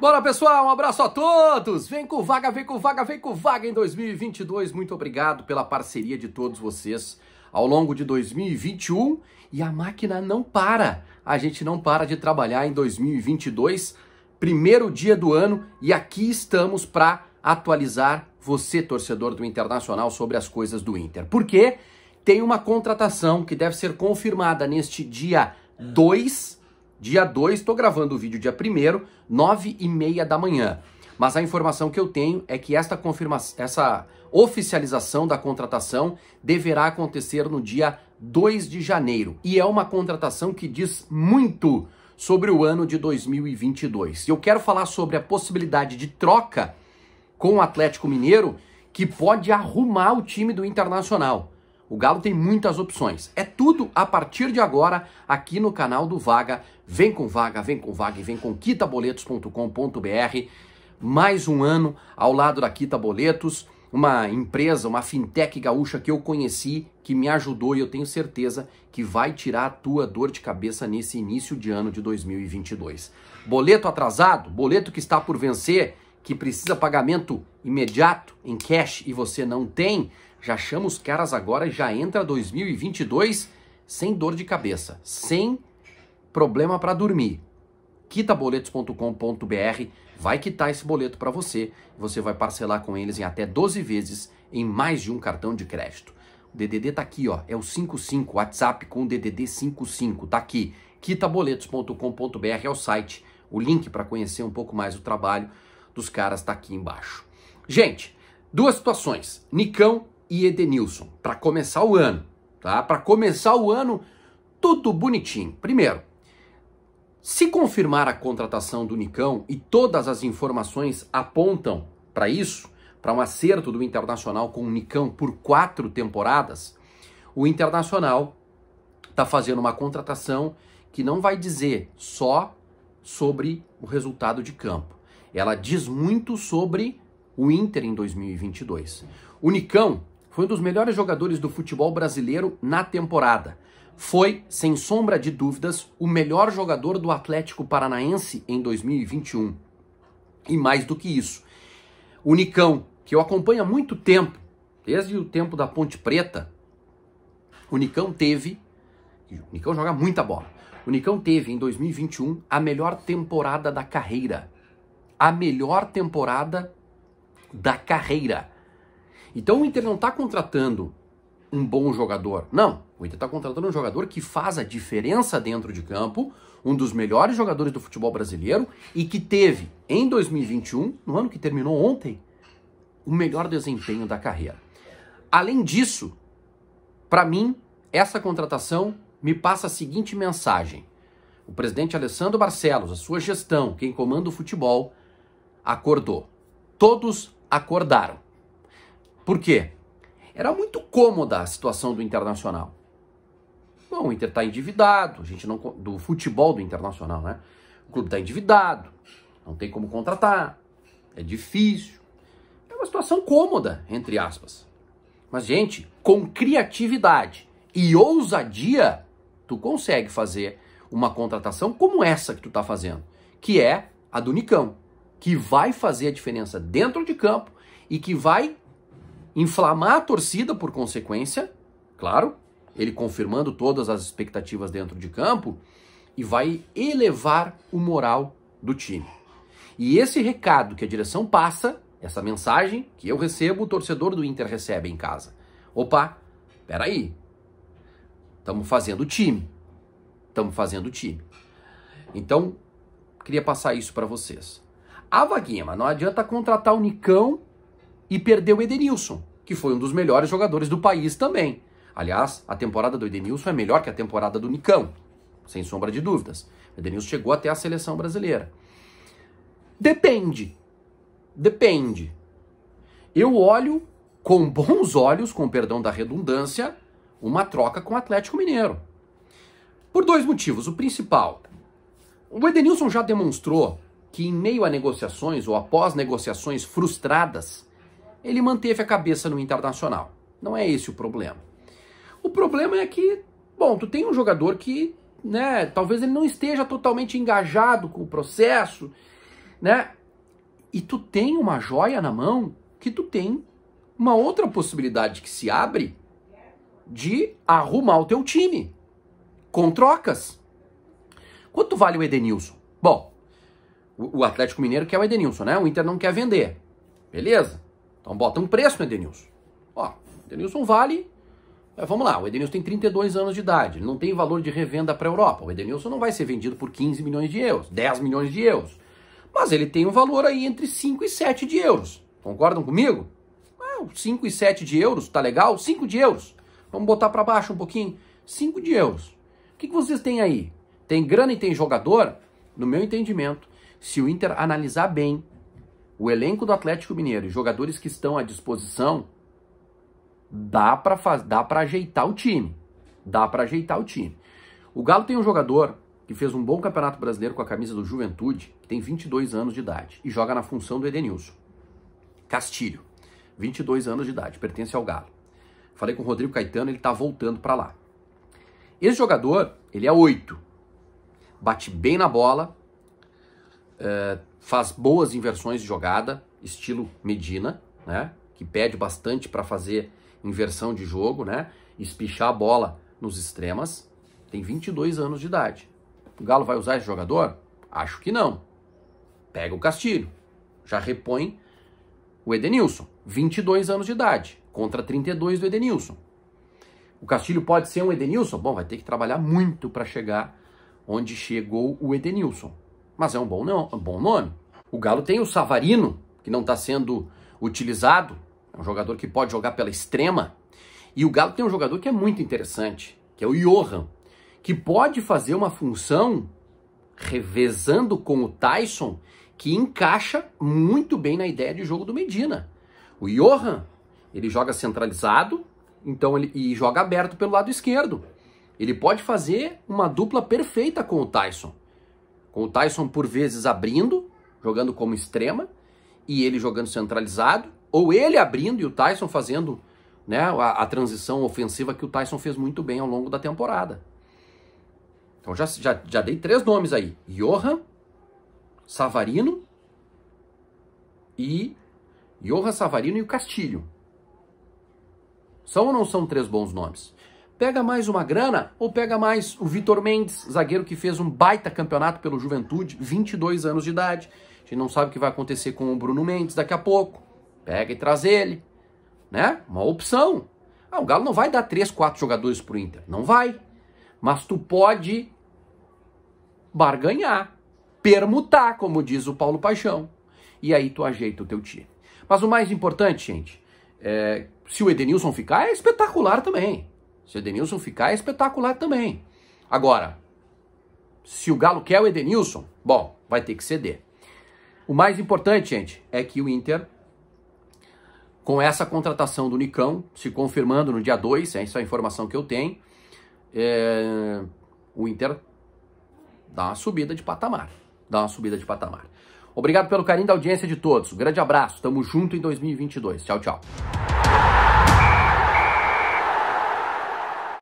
Bora, pessoal, um abraço a todos! Vem com vaga, vem com vaga, vem com vaga em 2022. Muito obrigado pela parceria de todos vocês ao longo de 2021 e a máquina não para. A gente não para de trabalhar em 2022, primeiro dia do ano, e aqui estamos para atualizar você, torcedor do Internacional, sobre as coisas do Inter. Porque tem uma contratação que deve ser confirmada neste dia 2 Dia 2, estou gravando o vídeo dia 1 nove e meia da manhã. Mas a informação que eu tenho é que esta confirmação, essa oficialização da contratação deverá acontecer no dia 2 de janeiro. E é uma contratação que diz muito sobre o ano de 2022. Eu quero falar sobre a possibilidade de troca com o Atlético Mineiro, que pode arrumar o time do Internacional. O Galo tem muitas opções. É tudo a partir de agora aqui no canal do Vaga. Vem com Vaga, vem com Vaga e vem com quitaboletos.com.br. Mais um ano ao lado da Quita Boletos, uma empresa, uma fintech gaúcha que eu conheci, que me ajudou e eu tenho certeza que vai tirar a tua dor de cabeça nesse início de ano de 2022. Boleto atrasado, boleto que está por vencer, que precisa pagamento imediato em cash e você não tem, já chama os caras agora e já entra 2022 sem dor de cabeça, sem problema para dormir. Quitaboletos.com.br vai quitar esse boleto para você. Você vai parcelar com eles em até 12 vezes em mais de um cartão de crédito. O DDD tá aqui, ó, é o 55, WhatsApp com o DDD 55, tá aqui. quitaboletos.com.br é o site. O link para conhecer um pouco mais o trabalho dos caras tá aqui embaixo. Gente, duas situações. Nicão e Edenilson, para começar o ano, tá? Para começar o ano tudo bonitinho. Primeiro, se confirmar a contratação do Nicão e todas as informações apontam para isso, para um acerto do Internacional com o Nicão por quatro temporadas, o Internacional está fazendo uma contratação que não vai dizer só sobre o resultado de campo. Ela diz muito sobre o Inter em 2022. O Nicão foi um dos melhores jogadores do futebol brasileiro na temporada. Foi, sem sombra de dúvidas, o melhor jogador do Atlético Paranaense em 2021. E mais do que isso, o Nicão, que eu acompanho há muito tempo, desde o tempo da Ponte Preta, o Nicão teve. O Nicão joga muita bola. O Nicão teve em 2021 a melhor temporada da carreira. A melhor temporada da carreira. Então o Inter não está contratando um bom jogador. Não, o Inter está contratando um jogador que faz a diferença dentro de campo, um dos melhores jogadores do futebol brasileiro e que teve em 2021, no ano que terminou ontem, o melhor desempenho da carreira. Além disso, para mim, essa contratação me passa a seguinte mensagem: o presidente Alessandro Barcelos, a sua gestão, quem comanda o futebol, acordou. Todos acordaram. Por quê? Era muito cômoda a situação do Internacional. Bom, o Inter está endividado, a gente não do futebol do Internacional, né? O clube está endividado, não tem como contratar, é difícil. É uma situação cômoda, entre aspas. Mas gente, com criatividade e ousadia, tu consegue fazer uma contratação como essa que tu está fazendo, que é a do Nicão, que vai fazer a diferença dentro de campo e que vai inflamar a torcida por consequência, claro, ele confirmando todas as expectativas dentro de campo, e vai elevar o moral do time. E esse recado que a direção passa, essa mensagem que eu recebo, o torcedor do Inter recebe em casa. Opa, peraí. Estamos fazendo time. Estamos fazendo time. Então, queria passar isso para vocês. A vaguinha, mas não adianta contratar o Nicão e perder o Edenilson que foi um dos melhores jogadores do país também. Aliás, a temporada do Edenilson é melhor que a temporada do Nicão, sem sombra de dúvidas. O Edenilson chegou até a seleção brasileira. Depende. Depende. Eu olho com bons olhos, com perdão da redundância, uma troca com o Atlético Mineiro. Por dois motivos. O principal, o Edenilson já demonstrou que, em meio a negociações ou após negociações frustradas, ele manteve a cabeça no Internacional. Não é esse o problema. O problema é que, bom, tu tem um jogador que, né, talvez ele não esteja totalmente engajado com o processo, né? E tu tem uma joia na mão que tu tem uma outra possibilidade que se abre de arrumar o teu time com trocas. Quanto vale o Edenilson? Bom, o Atlético Mineiro quer o Edenilson, né? O Inter não quer vender. Beleza. Então bota um preço no Edenilson. Ó, Edenilson vale. É, vamos lá, o Edenilson tem 32 anos de idade, ele não tem valor de revenda para a Europa. O Edenilson não vai ser vendido por 15 milhões de euros, 10 milhões de euros. Mas ele tem um valor aí entre 5 e 7 de euros. Concordam comigo? Ah, 5 e 7 de euros, tá legal? 5 de euros. Vamos botar para baixo um pouquinho. 5 de euros. O que, que vocês têm aí? Tem grana e tem jogador? No meu entendimento, se o Inter analisar bem, o elenco do Atlético Mineiro e jogadores que estão à disposição, dá para dá para ajeitar o time. Dá para ajeitar o time. O Galo tem um jogador que fez um bom Campeonato Brasileiro com a camisa do Juventude, que tem 22 anos de idade e joga na função do Edenilson. Castilho, 22 anos de idade, pertence ao Galo. Falei com o Rodrigo Caetano, ele tá voltando para lá. Esse jogador, ele é 8. Bate bem na bola, eh, faz boas inversões de jogada, estilo Medina, né? Que pede bastante para fazer inversão de jogo, né? Espichar a bola nos extremas. Tem 22 anos de idade. O Galo vai usar esse jogador? Acho que não. Pega o Castilho. Já repõe o Edenilson. 22 anos de idade contra 32 do Edenilson. O Castilho pode ser um Edenilson? Bom, vai ter que trabalhar muito para chegar onde chegou o Edenilson mas é um bom, não, um bom nome. O Galo tem o Savarino, que não está sendo utilizado, é um jogador que pode jogar pela extrema. E o Galo tem um jogador que é muito interessante, que é o Johan, que pode fazer uma função revezando com o Tyson, que encaixa muito bem na ideia de jogo do Medina. O Johan, ele joga centralizado, então ele e joga aberto pelo lado esquerdo. Ele pode fazer uma dupla perfeita com o Tyson. Com o Tyson por vezes abrindo, jogando como extrema, e ele jogando centralizado, ou ele abrindo e o Tyson fazendo né, a, a transição ofensiva que o Tyson fez muito bem ao longo da temporada. Então já, já, já dei três nomes aí: Johan, Savarino e Johan Savarino e o Castilho. São ou não são três bons nomes? Pega mais uma grana ou pega mais o Vitor Mendes, zagueiro que fez um baita campeonato pelo Juventude, 22 anos de idade. A gente não sabe o que vai acontecer com o Bruno Mendes daqui a pouco. Pega e traz ele, né? Uma opção. Ah, o Galo não vai dar 3, 4 jogadores pro Inter, não vai. Mas tu pode barganhar, permutar, como diz o Paulo Paixão. E aí tu ajeita o teu time. Mas o mais importante, gente, é, se o Edenilson ficar, é espetacular também. Se o Edenilson ficar, é espetacular também. Agora, se o Galo quer o Edenilson, bom, vai ter que ceder. O mais importante, gente, é que o Inter, com essa contratação do Nicão, se confirmando no dia 2, essa é a informação que eu tenho, é, o Inter dá uma subida de patamar. Dá uma subida de patamar. Obrigado pelo carinho da audiência de todos. Um grande abraço. Tamo junto em 2022. Tchau, tchau.